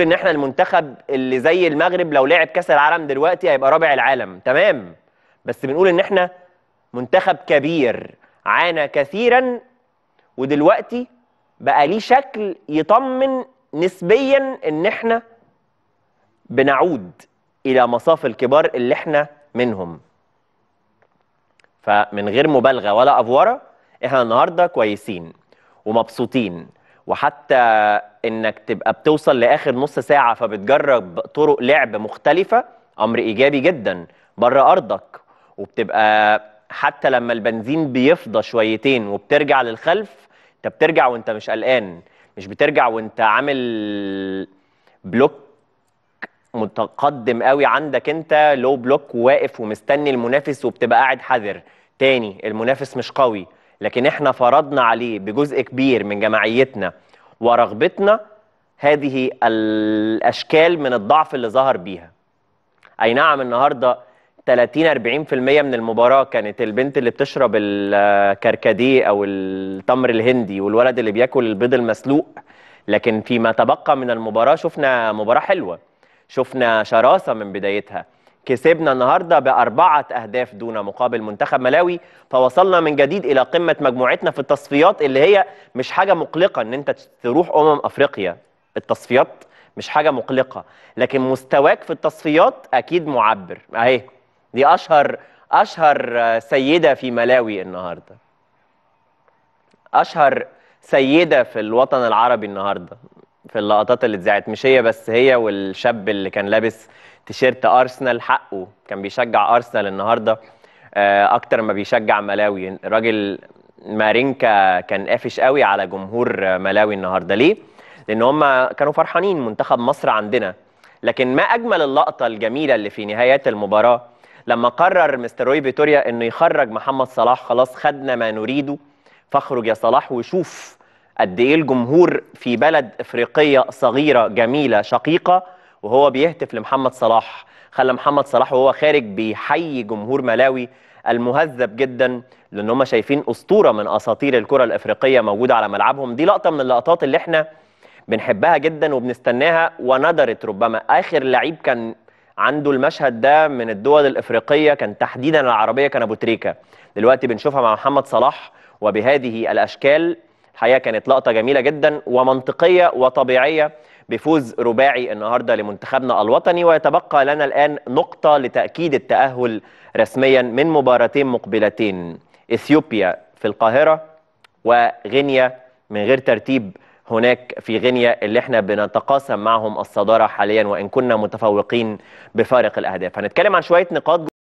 ان احنا المنتخب اللي زي المغرب لو لعب كاس العالم دلوقتي هيبقى رابع العالم تمام بس بنقول ان احنا منتخب كبير عانى كثيرا ودلوقتي بقى ليه شكل يطمن نسبيا ان احنا بنعود الى مصاف الكبار اللي احنا منهم فمن غير مبالغه ولا افوره احنا النهارده كويسين ومبسوطين وحتى انك تبقى بتوصل لاخر نص ساعه فبتجرب طرق لعب مختلفه امر ايجابي جدا بره ارضك وبتبقى حتى لما البنزين بيفضى شويتين وبترجع للخلف انت بترجع وانت مش قلقان مش بترجع وانت عامل بلوك متقدم قوي عندك انت لو بلوك واقف ومستني المنافس وبتبقى قاعد حذر تاني المنافس مش قوي لكن احنا فرضنا عليه بجزء كبير من جماعيتنا ورغبتنا هذه الاشكال من الضعف اللي ظهر بيها اي نعم النهارده 30 40% من المباراه كانت البنت اللي بتشرب الكركديه او التمر الهندي والولد اللي بياكل البيض المسلوق لكن فيما تبقى من المباراه شفنا مباراه حلوه شفنا شراسه من بدايتها كسبنا النهارده بأربعة أهداف دون مقابل منتخب ملاوي فوصلنا من جديد إلى قمة مجموعتنا في التصفيات اللي هي مش حاجة مقلقة إن أنت تروح أمم أفريقيا التصفيات مش حاجة مقلقة لكن مستواك في التصفيات أكيد معبر أهي دي أشهر أشهر سيدة في ملاوي النهارده أشهر سيدة في الوطن العربي النهارده في اللقطات اللي اتذاعت مش هي بس هي والشاب اللي كان لابس تيشيرت ارسنال حقه كان بيشجع ارسنال النهارده آه، اكتر ما بيشجع ملاوي راجل مارينكا كان قافش قوي على جمهور ملاوي النهارده ليه لان هم كانوا فرحانين منتخب مصر عندنا لكن ما اجمل اللقطه الجميله اللي في نهايات المباراه لما قرر مستر روي فيتوريا انه يخرج محمد صلاح خلاص خدنا ما نريده فاخرج يا صلاح وشوف قد ايه الجمهور في بلد افريقيه صغيره جميله شقيقه وهو بيهتف لمحمد صلاح خلى محمد صلاح وهو خارج بيحيي جمهور ملاوي المهذب جدا لان هم شايفين اسطوره من اساطير الكره الافريقيه موجوده على ملعبهم دي لقطه من اللقطات اللي احنا بنحبها جدا وبنستناها وندرت ربما اخر لعيب كان عنده المشهد ده من الدول الافريقيه كان تحديدا العربيه كان ابو تريكه دلوقتي بنشوفها مع محمد صلاح وبهذه الاشكال الحقيقه كانت لقطه جميله جدا ومنطقيه وطبيعيه بفوز رباعي النهارده لمنتخبنا الوطني ويتبقى لنا الان نقطه لتاكيد التاهل رسميا من مباراتين مقبلتين اثيوبيا في القاهره وغينيا من غير ترتيب هناك في غينيا اللي احنا بنتقاسم معهم الصداره حاليا وان كنا متفوقين بفارق الاهداف هنتكلم عن شويه نقاط